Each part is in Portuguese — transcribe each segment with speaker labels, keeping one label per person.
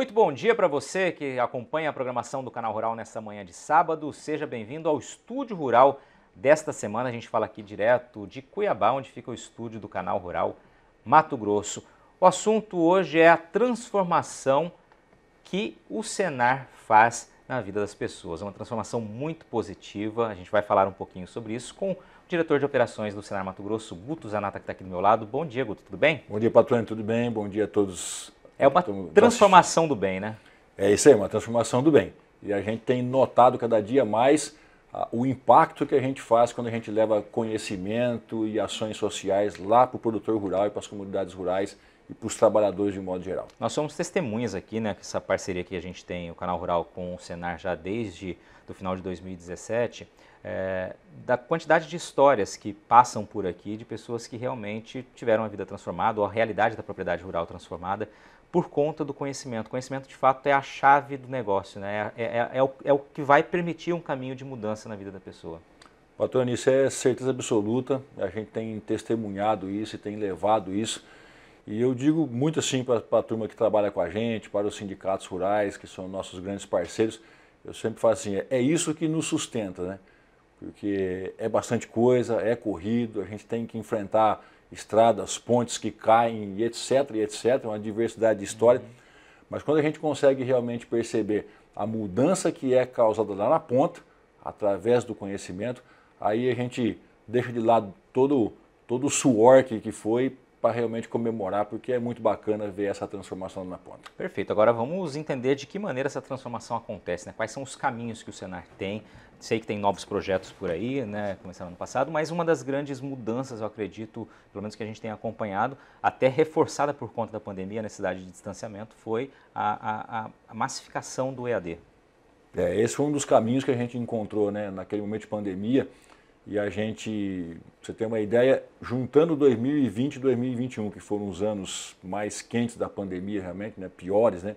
Speaker 1: Muito bom dia para você que acompanha a programação do Canal Rural nesta manhã de sábado. Seja bem-vindo ao Estúdio Rural desta semana. A gente fala aqui direto de Cuiabá, onde fica o estúdio do Canal Rural Mato Grosso. O assunto hoje é a transformação que o Senar faz na vida das pessoas. É uma transformação muito positiva. A gente vai falar um pouquinho sobre isso com o diretor de operações do Senar Mato Grosso,
Speaker 2: Guto Zanata, que está aqui do meu lado. Bom dia, Guto, tudo bem? Bom dia, Patrônio, tudo bem? Bom dia a todos é uma então, transformação do bem, né? É isso aí, é uma transformação do bem. E a gente tem notado cada dia mais uh, o impacto que a gente faz quando a gente leva conhecimento e ações sociais lá para o produtor rural e para as comunidades rurais e para os trabalhadores de um modo geral. Nós somos
Speaker 1: testemunhas aqui, né, que essa parceria que a gente tem, o Canal Rural com o Senar já desde o final de 2017, é, da quantidade de histórias que passam por aqui de pessoas que realmente tiveram a vida transformada ou a realidade da propriedade rural transformada por conta do conhecimento. O conhecimento, de fato, é a chave do negócio, né? É, é, é, é o, é o que vai permitir
Speaker 2: um caminho de mudança na vida da pessoa. Patrônio, isso é certeza absoluta, a gente tem testemunhado isso e tem levado isso. E eu digo muito assim para a turma que trabalha com a gente, para os sindicatos rurais, que são nossos grandes parceiros, eu sempre falo assim, é, é isso que nos sustenta, né? Porque é bastante coisa, é corrido, a gente tem que enfrentar estradas, pontes que caem, etc, e etc, uma diversidade de história. Uhum. Mas quando a gente consegue realmente perceber a mudança que é causada lá na ponta, através do conhecimento, aí a gente deixa de lado todo, todo o suor que, que foi para realmente comemorar, porque é muito bacana ver essa transformação na ponta.
Speaker 1: Perfeito. Agora vamos entender de que maneira essa transformação acontece, né? quais são os caminhos que o Senar tem Sei que tem novos projetos por aí, né, começaram ano passado, mas uma das grandes mudanças, eu acredito, pelo menos que a gente tem acompanhado, até reforçada por conta da pandemia, a necessidade de distanciamento, foi a, a, a massificação do EAD.
Speaker 2: É, esse foi um dos caminhos que a gente encontrou né, naquele momento de pandemia. E a gente, você tem uma ideia, juntando 2020 e 2021, que foram os anos mais quentes da pandemia, realmente, né, piores, né?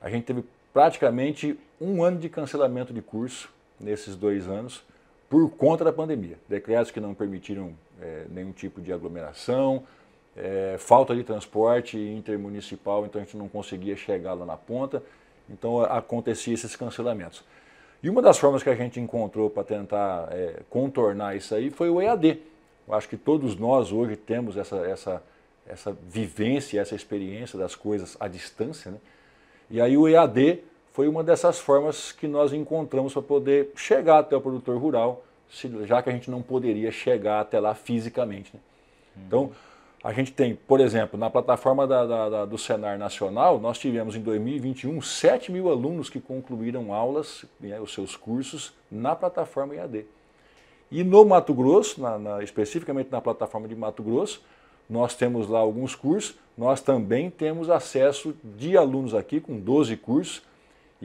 Speaker 2: A gente teve praticamente um ano de cancelamento de curso, nesses dois anos por conta da pandemia. Decretos que não permitiram é, nenhum tipo de aglomeração, é, falta de transporte intermunicipal, então a gente não conseguia chegar lá na ponta, então acontecia esses cancelamentos. E uma das formas que a gente encontrou para tentar é, contornar isso aí foi o EAD. Eu acho que todos nós hoje temos essa, essa, essa vivência, essa experiência das coisas à distância, né? E aí o EAD foi uma dessas formas que nós encontramos para poder chegar até o produtor rural, já que a gente não poderia chegar até lá fisicamente. Né? Uhum. Então, a gente tem, por exemplo, na plataforma da, da, da, do Senar Nacional, nós tivemos em 2021 7 mil alunos que concluíram aulas, né, os seus cursos, na plataforma IAD. E no Mato Grosso, na, na, especificamente na plataforma de Mato Grosso, nós temos lá alguns cursos, nós também temos acesso de alunos aqui com 12 cursos,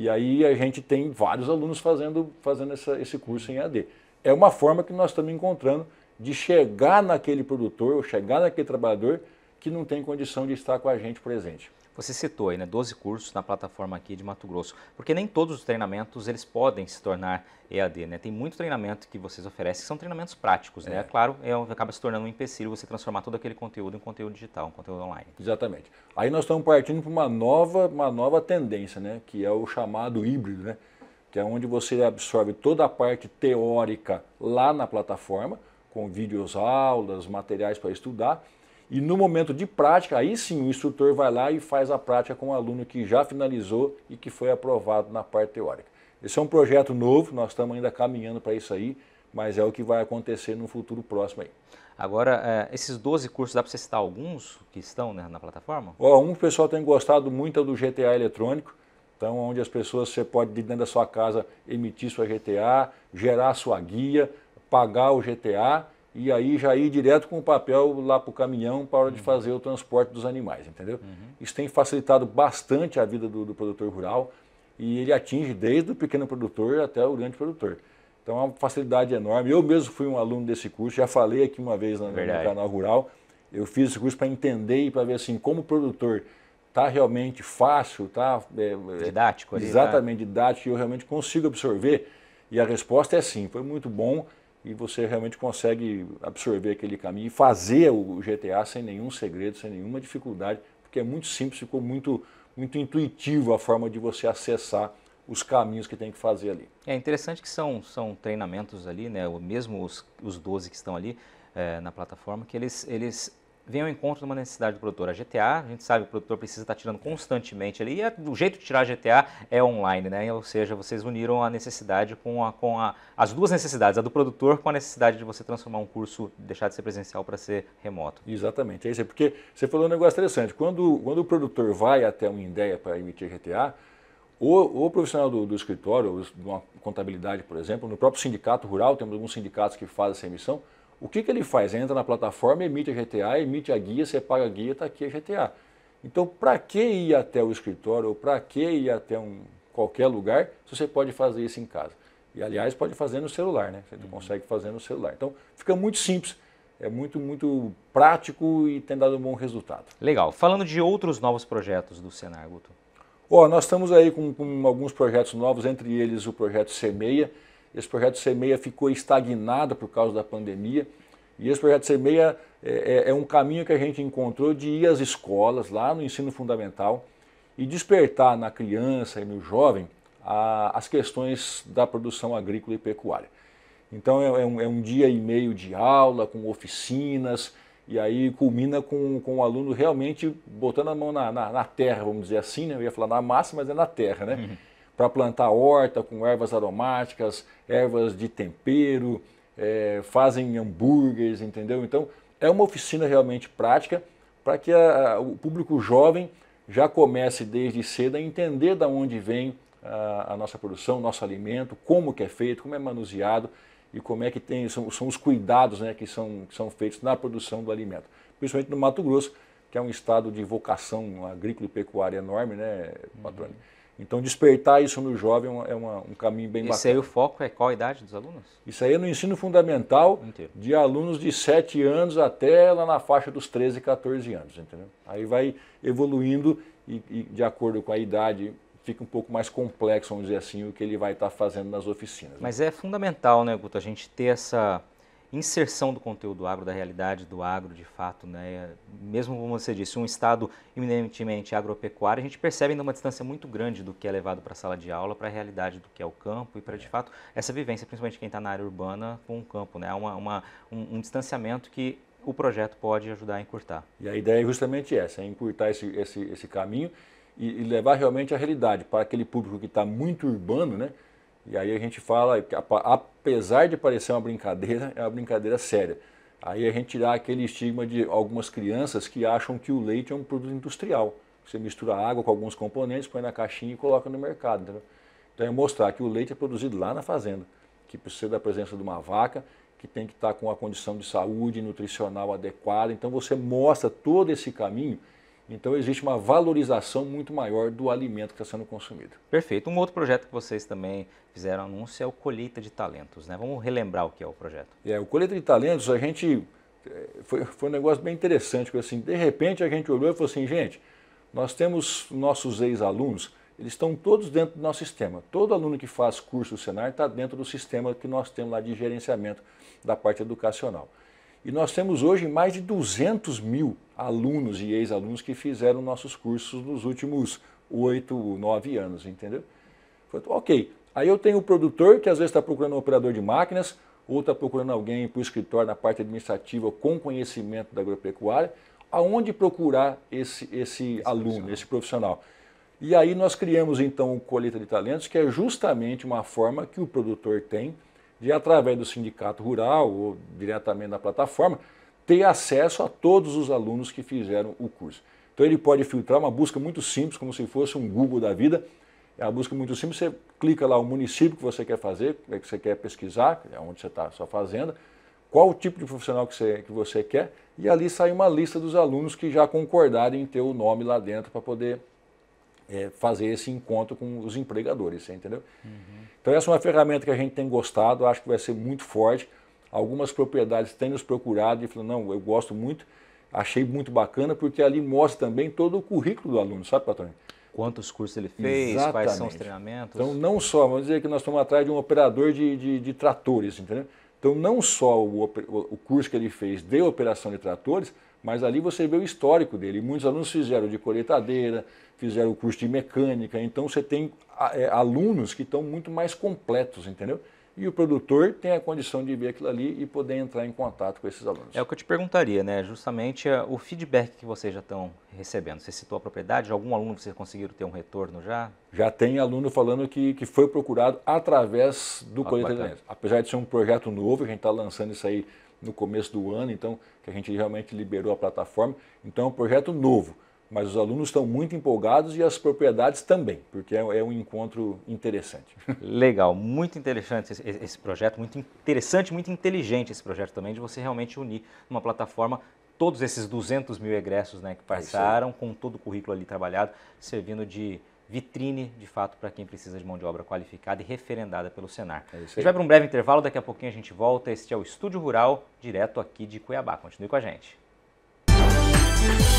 Speaker 2: e aí a gente tem vários alunos fazendo, fazendo essa, esse curso em AD. É uma forma que nós estamos encontrando de chegar naquele produtor, ou chegar naquele trabalhador que não tem condição de estar com a gente presente. Você citou
Speaker 1: aí, né, 12 cursos na plataforma aqui de Mato Grosso, porque nem todos os treinamentos eles podem se tornar EAD, né? Tem muito treinamento que vocês oferecem que são treinamentos práticos, né? É. Claro, é, acaba se tornando um
Speaker 2: empecilho você transformar todo aquele conteúdo em conteúdo digital, em conteúdo online. Exatamente. Aí nós estamos partindo para uma nova, uma nova tendência, né, que é o chamado híbrido, né? Que é onde você absorve toda a parte teórica lá na plataforma, com vídeos aulas, materiais para estudar, e no momento de prática, aí sim o instrutor vai lá e faz a prática com o aluno que já finalizou e que foi aprovado na parte teórica. Esse é um projeto novo, nós estamos ainda caminhando para isso aí, mas é o que vai acontecer no futuro próximo aí. Agora, é, esses 12 cursos, dá para você citar alguns que estão né, na plataforma? Ó, um pessoal tem gostado muito é do GTA eletrônico, então onde as pessoas, você pode dentro da sua casa emitir sua GTA, gerar sua guia, pagar o GTA e aí já ir direto com o papel lá para o caminhão para hora de fazer o transporte dos animais, entendeu? Uhum. Isso tem facilitado bastante a vida do, do, produtor rural e ele atinge desde o pequeno produtor até o grande produtor. Então é uma facilidade enorme. Eu mesmo fui um aluno desse curso, já falei aqui uma vez no, no canal Rural. Eu fiz esse curso para entender e para ver assim como o produtor está realmente fácil, está é, é, didático, ali, tá? exatamente tá? didático e eu realmente consigo absorver. E a resposta é sim, foi muito bom e você realmente consegue absorver aquele caminho e fazer o GTA sem nenhum segredo, sem nenhuma dificuldade, porque é muito simples, ficou muito, muito intuitivo a forma de você acessar os caminhos que tem que fazer ali.
Speaker 1: É interessante que são, são treinamentos ali, né? Mesmo os, os 12 que estão ali é, na plataforma, que eles, eles vem ao encontro de uma necessidade do produtor. A GTA, a gente sabe que o produtor precisa estar tirando constantemente ali, e a, o jeito de tirar a GTA é online, né? Ou seja, vocês uniram a necessidade com, a, com a, as duas necessidades, a do produtor com a necessidade de você transformar um curso, deixar de ser presencial para
Speaker 2: ser remoto. Exatamente, é isso. Porque você falou um negócio interessante. Quando, quando o produtor vai até uma ideia para emitir GTA, o, o profissional do, do escritório, de uma contabilidade, por exemplo, no próprio sindicato rural, temos alguns sindicatos que fazem essa emissão, o que, que ele faz? Ele entra na plataforma, emite a GTA, emite a guia, você paga a guia, está aqui a GTA. Então, para que ir até o escritório para que ir até um, qualquer lugar se você pode fazer isso em casa? E, aliás, pode fazer no celular, né? Você uhum. consegue fazer no celular. Então, fica muito simples é muito, muito prático e tem dado um bom resultado. Legal. Falando de outros novos projetos do Senar, Guto. Oh, nós estamos aí com, com, alguns projetos novos, entre eles o projeto Semeia, esse projeto Semeia ficou estagnado por causa da pandemia. E esse projeto Semeia é, é, é um caminho que a gente encontrou de ir às escolas, lá no ensino fundamental, e despertar na criança e no jovem a, as questões da produção agrícola e pecuária. Então é, é um, é um, dia e meio de aula, com oficinas, e aí culmina com, com o aluno realmente botando a mão na, na, na terra, vamos dizer assim, né? eu ia falar na massa, mas é na terra, né? Uhum para plantar horta com ervas aromáticas, ervas de tempero, é, fazem hambúrgueres, entendeu? Então é uma oficina realmente prática para que a, o público jovem já comece desde cedo a entender da onde vem a, a, nossa produção, nosso alimento, como que é feito, como é manuseado e como é que tem, são, são os cuidados né, que, são, que são feitos na produção do alimento. Principalmente no Mato Grosso, que é um estado de vocação agrícola e pecuária enorme, né, patrônio? Uhum. Então, despertar isso no jovem é, uma, é um caminho bem Esse bacana. Isso aí o foco é qual a idade dos alunos? Isso aí é no ensino fundamental Inteiro. de alunos de 7 anos até lá na faixa dos 13, 14 anos, entendeu? Aí vai evoluindo e, e de acordo com a idade fica um pouco mais complexo, vamos dizer assim, o que ele vai estar tá fazendo nas oficinas. Né? Mas
Speaker 1: é fundamental, né, Guto, a gente ter essa inserção do conteúdo agro, da realidade do agro de fato, né? mesmo como você disse, um estado eminentemente agropecuário, a gente percebe ainda uma distância muito grande do que é levado para a sala de aula, para a realidade do que é o campo e para de é. fato essa vivência, principalmente quem está na área urbana com o campo. Né? Há uma, uma um, um distanciamento que o
Speaker 2: projeto pode ajudar a encurtar. E a ideia é justamente essa, é encurtar esse, esse, esse caminho e, e levar realmente a realidade para aquele público que está muito urbano, né? E aí a gente fala, apesar de parecer uma brincadeira, é uma brincadeira séria. Aí a gente dá aquele estigma de algumas crianças que acham que o leite é um produto industrial. Você mistura água com alguns componentes, põe na caixinha e coloca no mercado. Entendeu? Então é mostrar que o leite é produzido lá na fazenda, que precisa da presença de uma vaca, que tem que estar com a condição de saúde nutricional adequada. Então você mostra todo esse caminho então existe uma valorização muito maior do alimento que está sendo consumido.
Speaker 1: Perfeito. Um outro projeto que vocês também fizeram anúncio é o Colheita
Speaker 2: de Talentos, né? Vamos relembrar o que é o projeto. É, o Colheita de Talentos, a gente é, foi, foi um negócio bem interessante, porque assim, de repente a gente olhou e falou assim, gente, nós temos nossos ex-alunos, eles estão todos dentro do nosso sistema. Todo aluno que faz curso do Senar está dentro do sistema que nós temos lá de gerenciamento da parte educacional. E nós temos hoje mais de 200 mil alunos e ex-alunos que fizeram nossos cursos nos últimos oito, nove anos, entendeu? Foi, ok. Aí eu tenho o produtor que às vezes está procurando um operador de máquinas, ou está procurando alguém para o escritório na parte administrativa com conhecimento da agropecuária, aonde procurar esse, esse, aluno, esse profissional. E aí nós criamos então o Colheita de Talentos, que é justamente uma forma que o produtor tem de, através do sindicato rural ou diretamente da plataforma, ter acesso a todos os alunos que fizeram o curso. Então ele pode filtrar uma busca muito simples, como se fosse um Google da vida. É uma busca muito simples, você clica lá o município que você quer fazer, é que você quer pesquisar, é onde você está a sua fazenda, qual o tipo de profissional que você, que você quer, e ali sai uma lista dos alunos que já concordaram em ter o nome lá dentro para poder é, fazer esse encontro com os empregadores, entendeu? Uhum. Então essa é uma ferramenta que a gente tem gostado, acho que vai ser muito forte. Algumas propriedades têm nos procurado e falam, não, eu gosto muito, achei muito bacana, porque ali mostra também todo o currículo do aluno, sabe, Patrônio? Quantos cursos ele fez, Exatamente. quais são os treinamentos. Então, não só, vamos dizer que nós estamos atrás de um operador de, de, de tratores, entendeu? Então, não só o, o curso que ele fez de operação de tratores, mas ali você vê o histórico dele. Muitos alunos fizeram de coletadeira fizeram o curso de mecânica, então você tem é, alunos que estão muito mais completos, entendeu? e o produtor tem a condição de ver aquilo ali e poder entrar em contato com esses alunos.
Speaker 1: É o que eu te perguntaria, né? Justamente eh, o feedback que vocês já estão recebendo. Você citou a propriedade, algum aluno que vocês conseguiram
Speaker 2: ter um retorno já? Já tem aluno falando que, que foi procurado através do ah, Coletivo. Apesar de ser um projeto novo, a gente está lançando isso aí no começo do ano, então que a gente realmente liberou a plataforma. Então é um projeto novo mas os alunos estão muito empolgados e as propriedades também, porque é, é um encontro interessante.
Speaker 1: Legal, muito interessante esse, esse, projeto, muito interessante, muito inteligente esse projeto também, de você realmente unir numa plataforma todos esses 200 mil egressos né, que é passaram, com todo o currículo ali trabalhado, servindo de vitrine, de fato, para quem precisa de mão de obra qualificada e referendada pelo Senar. É a gente vai para um breve intervalo, daqui a pouquinho a gente volta. Este é o Estúdio Rural, direto aqui de Cuiabá. Continue com a gente. Música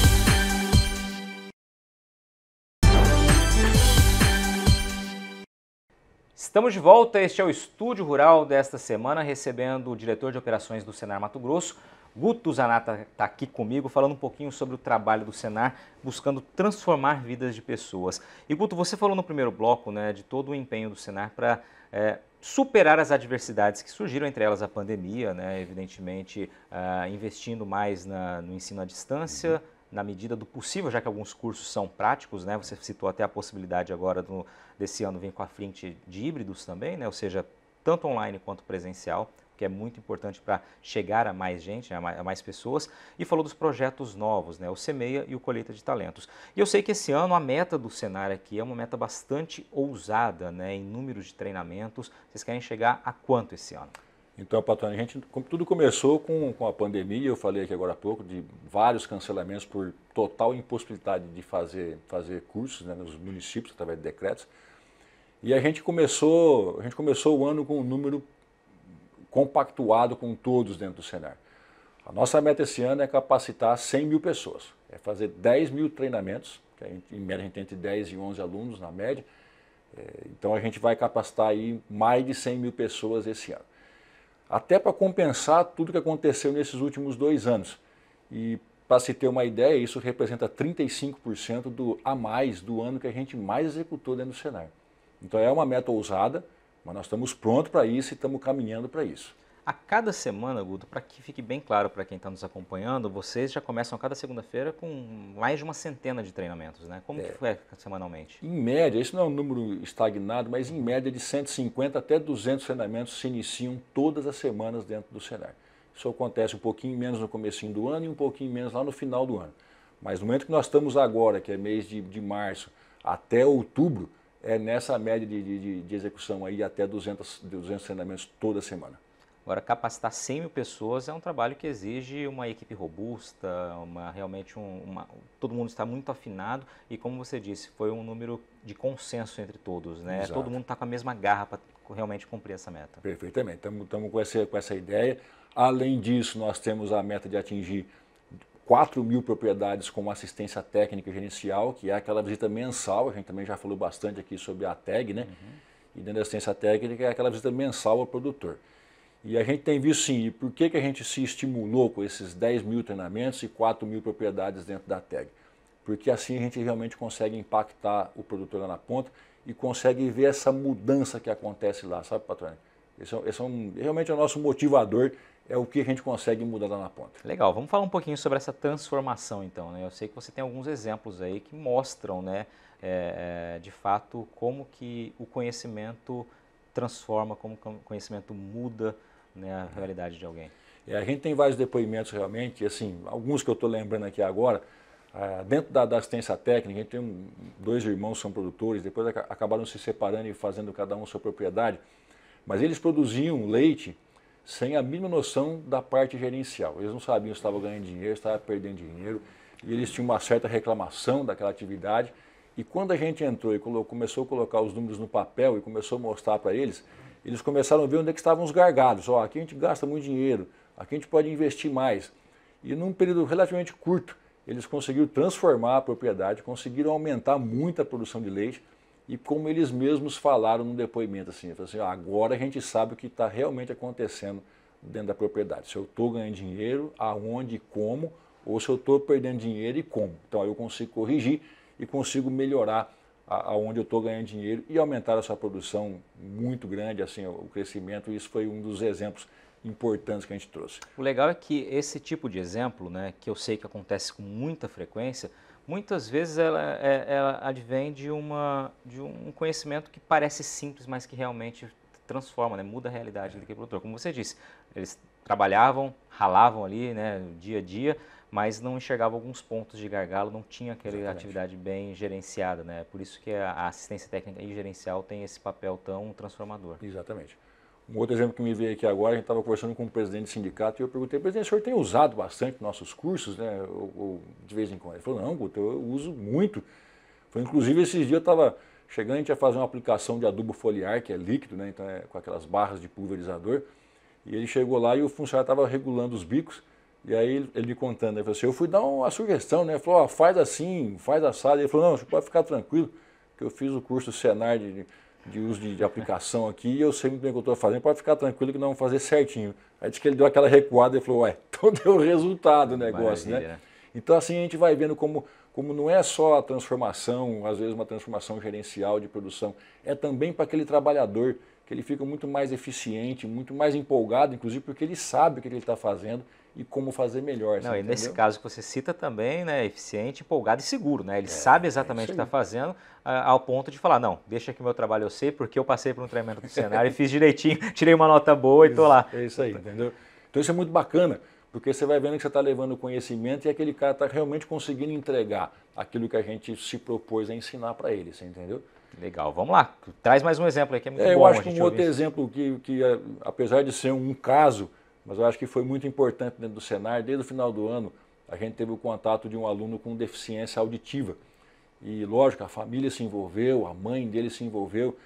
Speaker 1: Estamos de volta, este é o Estúdio Rural desta semana, recebendo o diretor de operações do Senar Mato Grosso, Guto Zanata está aqui comigo falando um pouquinho sobre o trabalho do Senar, buscando transformar vidas de pessoas. E Guto, você falou no primeiro bloco né, de todo o empenho do Senar para é, superar as adversidades que surgiram, entre elas a pandemia, né, evidentemente uh, investindo mais na, no ensino à distância, uhum na medida do possível, já que alguns cursos são práticos, né? Você citou até a possibilidade agora do, desse ano vir com a frente de híbridos também, né? Ou seja, tanto online quanto presencial, que é muito importante para chegar a mais gente, né? a mais pessoas, e falou dos projetos novos, né? o Semeia e o Colheita de Talentos. E eu sei que esse ano a meta do cenário aqui é uma meta bastante ousada né? em números de treinamentos. Vocês querem chegar
Speaker 2: a quanto esse ano? Então, Patrícia, a gente, tudo começou com, com a pandemia, eu falei aqui agora há pouco, de vários cancelamentos por total impossibilidade de fazer, fazer cursos né, nos municípios, através de decretos. E a gente começou, a gente começou o ano com um número compactuado com todos dentro do Senar. A nossa meta esse ano é capacitar 100 mil pessoas, é fazer 10 mil treinamentos, que gente, em média a gente tem entre 10 e 11 alunos na média, é, então a gente vai capacitar aí mais de 100 mil pessoas esse ano até para compensar tudo que aconteceu nesses últimos dois anos. E para se ter uma ideia, isso representa 35% do a mais do ano que a gente mais executou dentro do cenário. Então é uma meta ousada, mas nós estamos prontos para isso e estamos caminhando para isso. A cada semana, Guto, para que fique bem claro para quem está nos acompanhando,
Speaker 1: vocês já começam cada segunda-feira com mais de uma centena de treinamentos, né? Como é. que foi
Speaker 2: semanalmente? Em média, isso não é um número estagnado, mas em média de 150 até 200 treinamentos se iniciam todas as semanas dentro do Senar. Isso acontece um pouquinho menos no comecinho do ano e um pouquinho menos lá no final do ano. Mas no momento que nós estamos agora, que é mês de, de março até outubro, é nessa média de, de, de execução aí até 200, 200 treinamentos toda semana.
Speaker 1: Agora, capacitar 100 mil pessoas é um trabalho que exige uma equipe robusta, uma, realmente um, uma, todo mundo está muito afinado e, como você disse, foi um número de consenso entre todos, né? Todo mundo está com a mesma garra para realmente cumprir essa meta.
Speaker 2: Perfeitamente, estamos com essa, com essa ideia. Além disso, nós temos a meta de atingir 4 mil propriedades com assistência técnica gerencial, que é aquela visita mensal, a gente também já falou bastante aqui sobre a tag, né? Uhum. E dentro da assistência técnica é aquela visita mensal ao produtor. E a gente tem visto sim, e por que, que a gente se estimulou com esses 10 mil treinamentos e 4 mil propriedades dentro da tag? Porque assim a gente realmente consegue impactar o produtor lá na ponta e consegue ver essa mudança que acontece lá, sabe, patrônio? Esse, é, esse é um, realmente é o nosso motivador, é o que a gente consegue mudar lá na ponta. Legal, vamos falar um
Speaker 1: pouquinho sobre essa transformação então. Né? Eu sei que você tem alguns exemplos aí que mostram, né, é, é de fato, como que o conhecimento transforma, como o
Speaker 2: conhecimento muda, né, a realidade de alguém. É, a gente tem vários depoimentos realmente, assim, alguns que eu estou lembrando aqui agora, ah, dentro da, da, assistência técnica, a gente tem um, dois irmãos são produtores, depois ac acabaram se separando e fazendo cada um sua propriedade, mas eles produziam leite sem a mínima noção da parte gerencial. Eles não sabiam se estavam ganhando dinheiro, se estavam perdendo dinheiro, e eles tinham uma certa reclamação daquela atividade. E quando a gente entrou e começou a colocar os números no papel e começou a mostrar para eles, eles começaram a ver onde é que estavam os gargalos. Ó, aqui a gente gasta muito dinheiro, aqui a gente pode investir mais. E num período relativamente curto, eles conseguiram transformar a propriedade, conseguiram aumentar muito a produção de leite e como eles mesmos falaram no depoimento, assim, assim agora a gente sabe o que está realmente acontecendo dentro da propriedade. Se eu estou ganhando dinheiro, aonde e como, ou se eu estou perdendo dinheiro e como. Então eu consigo corrigir e consigo melhorar aonde eu estou ganhando dinheiro e aumentar a sua produção muito grande, assim, o crescimento. Isso foi um dos exemplos importantes que a gente trouxe.
Speaker 1: O legal é que esse tipo de exemplo, né, que eu sei que acontece com muita frequência,
Speaker 2: muitas vezes ela, é, ela advém
Speaker 1: de, uma, de um conhecimento que parece simples, mas que realmente transforma, né, muda a realidade daquele produtor. Como você disse, eles trabalhavam, ralavam ali, né, dia a dia, mas não enxergava alguns pontos de gargalo, não tinha aquela Exatamente. atividade bem gerenciada, né? Por
Speaker 2: isso que a assistência técnica e gerencial tem esse papel tão transformador. Exatamente. Um outro exemplo que me veio aqui agora, a gente estava conversando com o um presidente do sindicato e eu perguntei, presidente, o senhor tem usado bastante nossos cursos, né? Ou, ou de vez em quando? Ele falou, não, Guto, eu uso muito. Foi, inclusive, esses dias eu estava chegando, a gente ia fazer uma aplicação de adubo foliar, que é líquido, né? Então é com aquelas barras de pulverizador. E ele chegou lá e o funcionário estava regulando os bicos. E aí ele me contando, ele né, falou assim, eu fui dar uma sugestão, né? Ele falou, oh, faz assim, faz assado. Ele falou, não, você pode ficar tranquilo, que eu fiz o curso cenário Senar de, de uso de, de, aplicação aqui e eu sei muito bem o que eu estou fazendo, pode ficar tranquilo que nós vamos fazer certinho. Aí disse que ele deu aquela recuada e falou, ué, então deu resultado o negócio, né? Maravilha. né? Então assim a gente vai vendo como, como não é só a transformação, às vezes uma transformação gerencial de produção, é também para aquele trabalhador que ele fica muito mais eficiente, muito mais empolgado, inclusive porque ele sabe o que ele está fazendo e como fazer melhor. Não, e nesse
Speaker 1: caso que você cita também, né, eficiente, empolgado e seguro, né? Ele é, sabe é exatamente é o que está fazendo ao ponto de falar, não, deixa que meu trabalho eu sei porque eu passei por um treinamento do cenário e fiz direitinho, tirei uma
Speaker 2: nota boa e estou lá. É isso aí, entendeu? Então isso é muito bacana, porque você vai vendo que você está levando conhecimento e é aquele cara está realmente conseguindo entregar aquilo que a gente se propôs a ensinar para ele, você entendeu? Legal, vamos lá.
Speaker 1: Traz mais um exemplo aí que
Speaker 2: é muito é, bom. Eu acho que um outro exemplo que, que, é, apesar de ser um caso, mas eu acho que foi muito importante dentro do cenário desde o final do ano, a gente teve o contato de um aluno com deficiência auditiva. E lógico, a família se envolveu, a mãe dele se envolveu,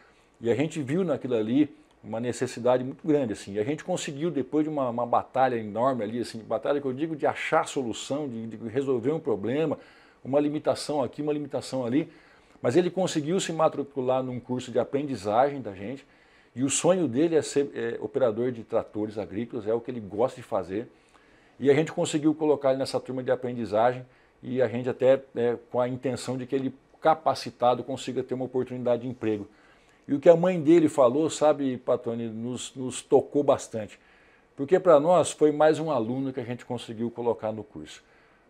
Speaker 2: e a gente viu naquilo ali uma necessidade muito grande assim. E a gente conseguiu depois de uma, uma batalha enorme ali, assim, batalha que eu digo de achar solução, de, de resolver um problema, uma limitação aqui, uma limitação ali, mas ele conseguiu se matricular num curso de aprendizagem da gente e o sonho dele é ser é, operador de tratores agrícolas, é o que ele gosta de fazer. E a gente conseguiu colocar ele nessa turma de aprendizagem e a gente até é, com a intenção de que ele capacitado consiga ter uma oportunidade de emprego. E o que a mãe dele falou, sabe, Patoni, nos, nos tocou bastante. Porque para nós foi mais um aluno que a gente conseguiu colocar no curso.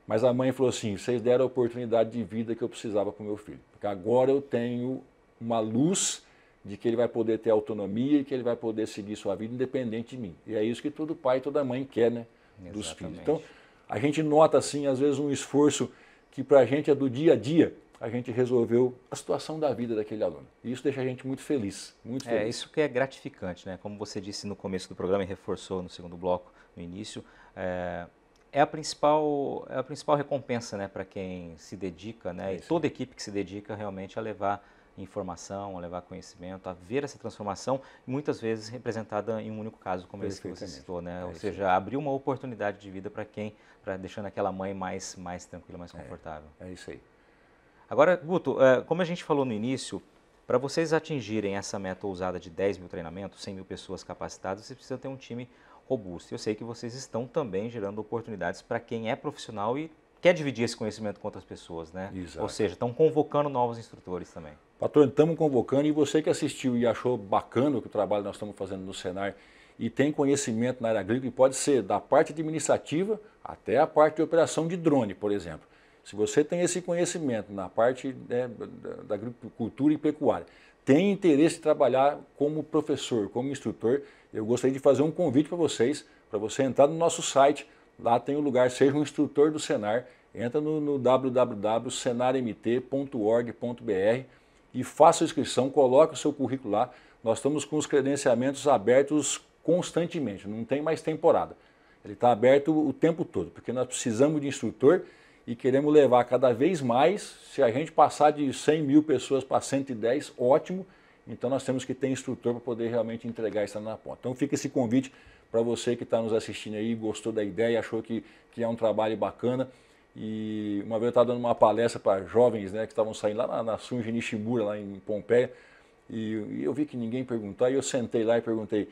Speaker 2: Mas a mãe falou assim: vocês deram a oportunidade de vida que eu precisava para o meu filho. Porque agora eu tenho uma luz de que ele vai poder ter autonomia e que ele vai poder seguir sua vida independente de mim. E é isso que todo pai e toda mãe quer, né? Dos filhos. Então, a gente nota, assim, às vezes um esforço que para a gente é do dia a dia, a gente resolveu a situação da vida daquele aluno. E isso deixa a gente muito feliz, muito é, feliz. É, isso que é gratificante, né? Como você disse
Speaker 1: no começo do programa e reforçou no segundo bloco, no início, é, é a principal, é a principal recompensa né, para quem se dedica, né, é e toda equipe que se dedica realmente a levar informação, a levar conhecimento, a ver essa transformação, muitas vezes representada em um único caso, como esse que você citou, né? É Ou seja, abrir uma oportunidade de vida para quem, para deixando aquela mãe mais, mais tranquila, mais é, confortável. É, é isso aí. Agora, Guto, é, como a gente falou no início, para vocês atingirem essa meta ousada de 10 mil treinamentos, 100 mil pessoas capacitadas, vocês precisam ter um time robusta. Eu sei que vocês estão também gerando oportunidades para quem é profissional e quer dividir esse conhecimento com outras pessoas, né? Exato. Ou seja, estão convocando novos instrutores também.
Speaker 2: Patrônio, estamos convocando e você que assistiu e achou bacana o trabalho que nós estamos fazendo no Senar e tem conhecimento na área agrícola, e pode ser da parte administrativa até a parte de operação de drone, por exemplo. Se você tem esse conhecimento na parte né, da agricultura e pecuária, tem interesse em trabalhar como professor, como instrutor, eu gostaria de fazer um convite para vocês, para você entrar no nosso site, lá tem o um lugar Seja um Instrutor do Senar, entra no, no www.senarmt.org.br e faça a inscrição, coloque o seu currículo lá, nós estamos com os credenciamentos abertos constantemente, não tem mais temporada. Ele está aberto o tempo todo, porque nós precisamos de instrutor e queremos levar cada vez mais. Se a gente passar de 100 mil pessoas para 110, ótimo. Então nós temos que ter instrutor para poder realmente entregar isso na ponta. Então fica esse convite para você que está nos assistindo aí, gostou da ideia, achou que, que é um trabalho bacana. E uma vez eu estava dando uma palestra para jovens né, que estavam saindo lá na, na Nishimura, lá em Pompeia, e, e, eu vi que ninguém perguntou, e eu sentei lá e perguntei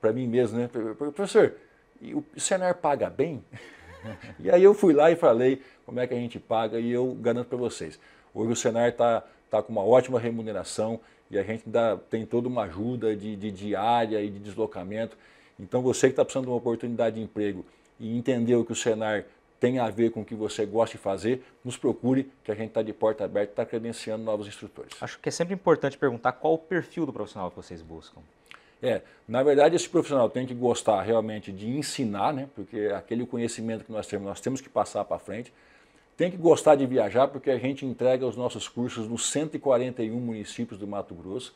Speaker 2: para mim mesmo, né, professor, e o Senar paga bem? e aí eu fui lá e falei como é que a gente paga e eu garanto para vocês. Hoje o Senar está tá com uma ótima remuneração e a gente dá, tem toda uma ajuda de, de diária e de deslocamento. Então você que está precisando de uma oportunidade de emprego e entendeu que o Senar tem a ver com o que você gosta de fazer, nos procure, que a gente está de porta aberta, e está credenciando novos instrutores. Acho que é sempre importante perguntar qual o perfil do profissional que vocês buscam. É, na verdade, esse profissional tem que gostar realmente de ensinar, né? Porque aquele conhecimento que nós temos, nós temos que passar para frente. Tem que gostar de viajar, porque a gente entrega os nossos cursos nos 141 municípios do Mato Grosso.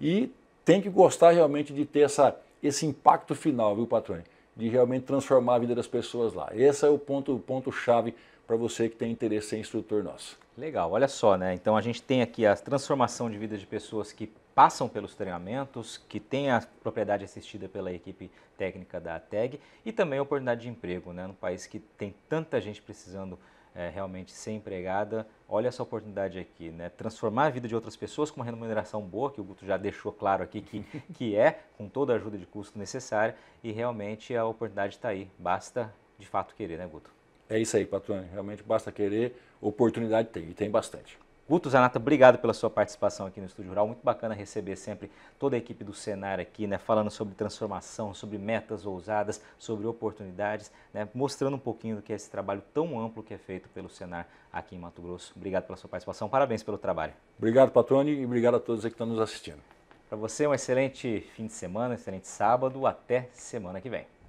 Speaker 2: E tem que gostar realmente de ter essa, esse impacto final, viu, patrão? De realmente transformar a vida das pessoas lá. Esse é o ponto, ponto chave para você que tem interesse em instrutor nosso.
Speaker 1: Legal, olha só, né? Então a gente tem aqui a transformação de vida de pessoas que passam pelos treinamentos, que têm a propriedade assistida pela equipe técnica da ATEG e também a oportunidade de emprego, né? Num país que tem tanta gente precisando é, realmente ser empregada, olha essa oportunidade aqui, né? Transformar a vida de outras pessoas com uma remuneração boa, que o Guto já deixou claro aqui que, que é, com toda a ajuda de custo necessária, e realmente a oportunidade está aí. Basta de fato querer, né, Guto? É isso
Speaker 2: aí, Patrônio. Realmente basta querer,
Speaker 1: oportunidade tem, e tem bastante. Guto Zanata, obrigado pela sua participação aqui no Estúdio Rural. Muito bacana receber sempre toda a equipe do Senar aqui, né, falando sobre transformação, sobre metas ousadas, sobre oportunidades, né, mostrando um pouquinho do que é esse trabalho tão amplo que é feito pelo Senar aqui em Mato Grosso. Obrigado pela sua participação. Parabéns pelo trabalho. Obrigado, Patrone, e obrigado a todos que estão nos assistindo. Para você, um excelente fim de semana, excelente sábado. Até semana que vem.